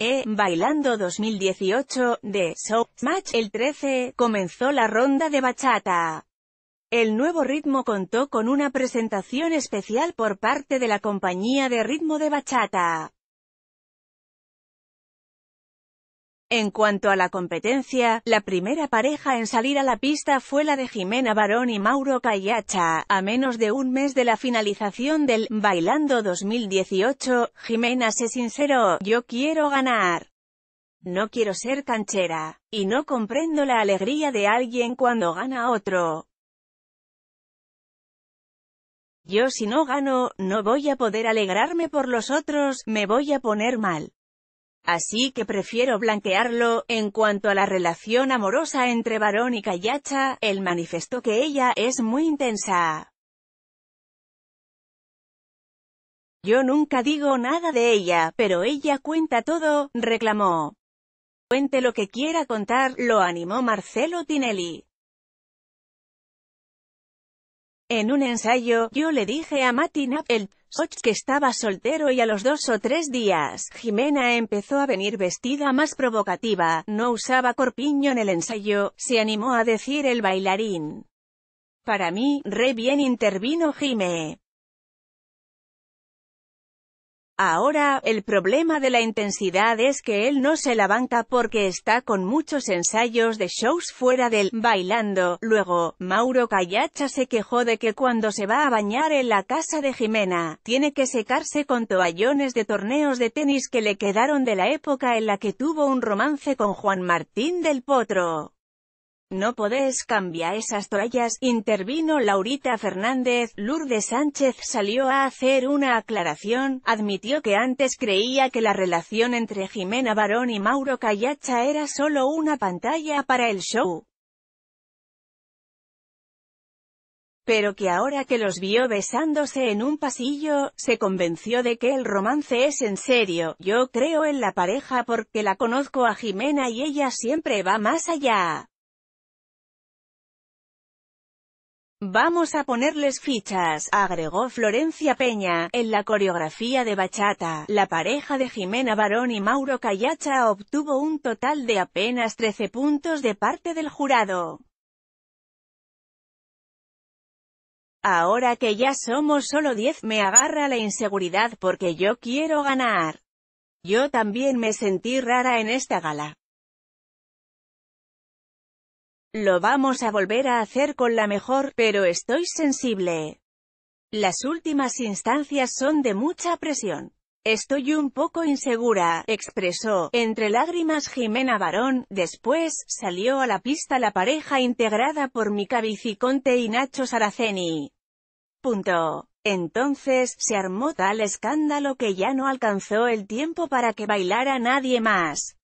E. Bailando 2018, de Match el 13, comenzó la ronda de bachata. El nuevo ritmo contó con una presentación especial por parte de la compañía de ritmo de bachata. En cuanto a la competencia, la primera pareja en salir a la pista fue la de Jimena Barón y Mauro Callacha. A menos de un mes de la finalización del Bailando 2018, Jimena se sinceró, yo quiero ganar. No quiero ser canchera. Y no comprendo la alegría de alguien cuando gana otro. Yo si no gano, no voy a poder alegrarme por los otros, me voy a poner mal. Así que prefiero blanquearlo. En cuanto a la relación amorosa entre Varón y Cayacha, él manifestó que ella es muy intensa. Yo nunca digo nada de ella, pero ella cuenta todo, reclamó. Cuente lo que quiera contar, lo animó Marcelo Tinelli. En un ensayo, yo le dije a matina el Och que estaba soltero y a los dos o tres días, Jimena empezó a venir vestida más provocativa, no usaba corpiño en el ensayo, se animó a decir el bailarín. Para mí, re bien intervino Jime. Ahora, el problema de la intensidad es que él no se la banca porque está con muchos ensayos de shows fuera del bailando. Luego, Mauro Callacha se quejó de que cuando se va a bañar en la casa de Jimena, tiene que secarse con toallones de torneos de tenis que le quedaron de la época en la que tuvo un romance con Juan Martín del Potro. No podés cambiar esas toallas, intervino Laurita Fernández, Lourdes Sánchez salió a hacer una aclaración, admitió que antes creía que la relación entre Jimena Barón y Mauro Callacha era solo una pantalla para el show. pero que ahora que los vio besándose en un pasillo, se convenció de que el romance es en serio. Yo creo en la pareja porque la conozco a Jimena y ella siempre va más allá. Vamos a ponerles fichas, agregó Florencia Peña, en la coreografía de bachata. La pareja de Jimena Barón y Mauro Callacha obtuvo un total de apenas 13 puntos de parte del jurado. Ahora que ya somos solo 10 me agarra la inseguridad porque yo quiero ganar. Yo también me sentí rara en esta gala. Lo vamos a volver a hacer con la mejor, pero estoy sensible. Las últimas instancias son de mucha presión. Estoy un poco insegura, expresó, entre lágrimas Jimena Barón. Después, salió a la pista la pareja integrada por Mica Viciconte y Nacho Saraceni. Punto. Entonces, se armó tal escándalo que ya no alcanzó el tiempo para que bailara nadie más.